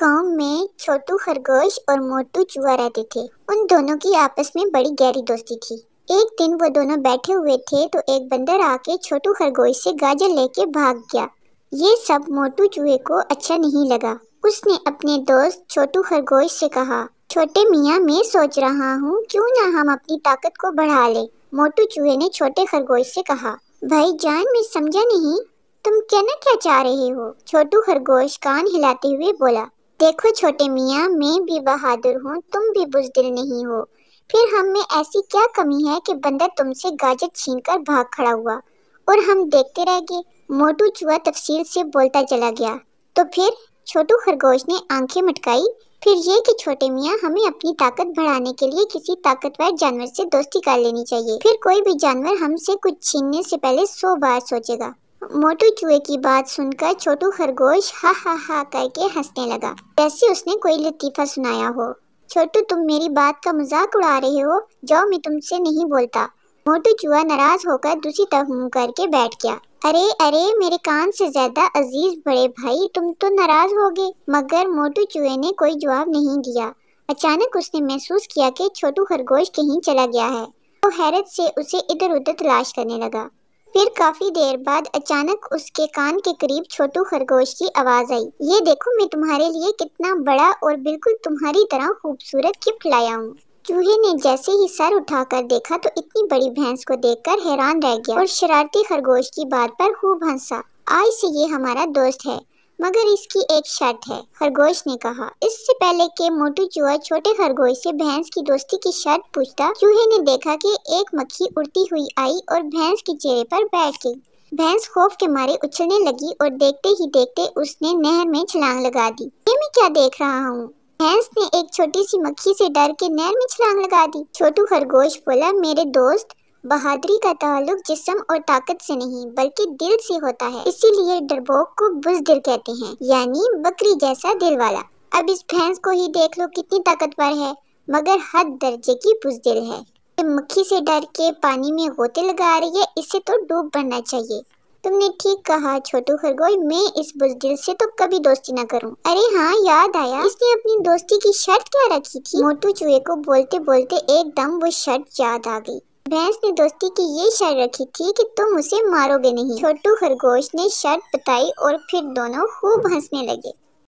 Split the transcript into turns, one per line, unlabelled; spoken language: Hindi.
गांव में छोटू खरगोश और मोटू चूहा रहते थे उन दोनों की आपस में बड़ी गहरी दोस्ती थी एक दिन वो दोनों बैठे हुए थे तो एक बंदर आके छोटू खरगोश से गाजर लेके भाग गया ये सब मोटू चूहे को अच्छा नहीं लगा उसने अपने दोस्त छोटू खरगोश से कहा छोटे मियाँ मैं सोच रहा हूँ क्यों ना हम अपनी ताकत को बढ़ा ले मोटू चूहे ने छोटे खरगोश से कहा भाई जान मैं समझा नहीं तुम कहना क्या चाह रहे हो छोटू खरगोश कान हिलाते हुए बोला देखो छोटे मियाँ मैं भी बहादुर हूँ तुम भी बुजदिल नहीं हो फिर हम में ऐसी क्या कमी है कि बंदर तुमसे गाजर छीन कर भाग खड़ा हुआ और हम देखते रह गए मोटू चूहा तफसील से बोलता चला गया तो फिर छोटू खरगोश ने आंखें मटकाई फिर ये कि छोटे मियाँ हमें अपनी ताकत बढ़ाने के लिए किसी ताकतवर जानवर से दोस्ती कर लेनी चाहिए फिर कोई भी जानवर हमसे कुछ छीनने से पहले सौ बार सोचेगा मोटू चूहे की बात सुनकर छोटू खरगोश हा हा हा करके हंसने लगा जैसे उसने कोई लतीफ़ा सुनाया हो छोटू तुम मेरी बात का मजाक उड़ा रहे हो जाओ मैं तुमसे नहीं बोलता मोटू चूहा नाराज होकर दूसरी तरफ मुंह करके बैठ गया अरे अरे मेरे कान से ज्यादा अजीज बड़े भाई तुम तो नाराज हो गए मगर मोटू चूहे ने कोई जवाब नहीं दिया अचानक उसने महसूस किया कि छोटू खरगोश कहीं चला गया है तो हैरत से उसे इधर उधर तलाश करने लगा फिर काफी देर बाद अचानक उसके कान के करीब छोटू खरगोश की आवाज आई ये देखो मैं तुम्हारे लिए कितना बड़ा और बिल्कुल तुम्हारी तरह खूबसूरत गिफ्ट लाया हूँ चूहे ने जैसे ही सर उठाकर देखा तो इतनी बड़ी भैंस को देखकर हैरान रह गया और शरारती खरगोश की बात पर खूब हंसा आज से ये हमारा दोस्त है मगर इसकी एक शर्त है खरगोश ने कहा इससे पहले के मोटू चूहा छोटे खरगोश से भैंस की दोस्ती की शर्त पूछता चूहे ने देखा कि एक मक्खी उड़ती हुई आई और भैंस के चेहरे पर बैठ गई भैंस खौफ के मारे उछलने लगी और देखते ही देखते उसने नहर में छलांग लगा दी ये मैं क्या देख रहा हूँ भैंस ने एक छोटी सी मक्खी से डर के नहर में छलांग लगा दी छोटू खरगोश बोला मेरे दोस्त बहादुरी का ताल्लुक जिसम और ताकत से नहीं बल्कि दिल से होता है इसीलिए डरबोक को बुजदिल कहते हैं यानी बकरी जैसा दिल वाला अब इस भैंस को ही देख लो कितनी ताकतवर है मगर हद दर्जे की बुजदिल है मक्खी से डर के पानी में गोते लगा रही है इससे तो डूब बनना चाहिए तुमने ठीक कहा छोटू खरगोश मैं इस बुजदिल से तो कभी दोस्ती ना करूं। अरे हाँ याद आया इसने अपनी दोस्ती की शर्त क्या रखी थी मोटू चूहे को बोलते बोलते एकदम वो शर्त याद आ गई भैंस ने दोस्ती की ये शर्त रखी थी कि तुम उसे मारोगे नहीं छोटू खरगोश ने शर्त बताई और फिर दोनों खूब हंसने लगे